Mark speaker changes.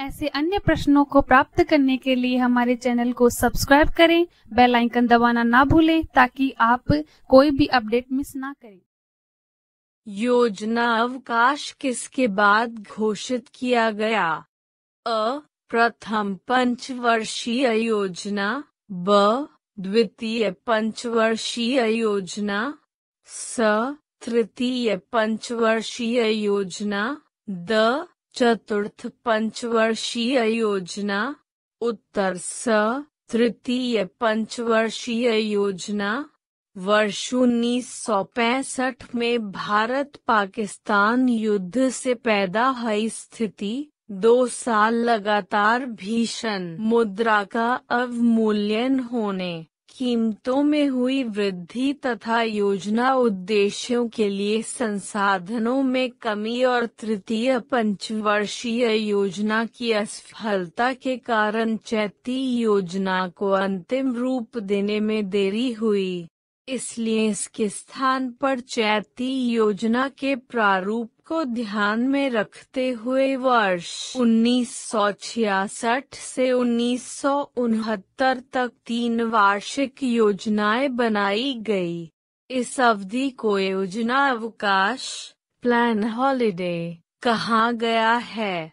Speaker 1: ऐसे अन्य प्रश्नों को प्राप्त करने के लिए हमारे चैनल को सब्सक्राइब करें बेल आइकन दबाना ना भूलें ताकि आप कोई भी अपडेट मिस ना करें
Speaker 2: योजना अवकाश किसके बाद घोषित किया गया अ प्रथम पंचवर्षीय योजना ब द्वितीय पंचवर्षीय योजना स तृतीय पंचवर्षीय योजना द चतुर्थ पंचवर्षीय योजना उत्तर स तृतीय पंचवर्षीय योजना वर्ष उन्नीस में भारत पाकिस्तान युद्ध से पैदा हुई स्थिति दो साल लगातार भीषण मुद्रा का अवमूल्यन होने कीमतों में हुई वृद्धि तथा योजना उद्देश्यों के लिए संसाधनों में कमी और तृतीय पंचवर्षीय योजना की असफलता के कारण चैती योजना को अंतिम रूप देने में देरी हुई इसलिए इसके स्थान पर चैती योजना के प्रारूप को ध्यान में रखते हुए वर्ष उन्नीस से उन्नीस तक तीन वार्षिक योजनाएं बनाई गई इस अवधि को योजना अवकाश प्लान हॉलिडे कहा गया है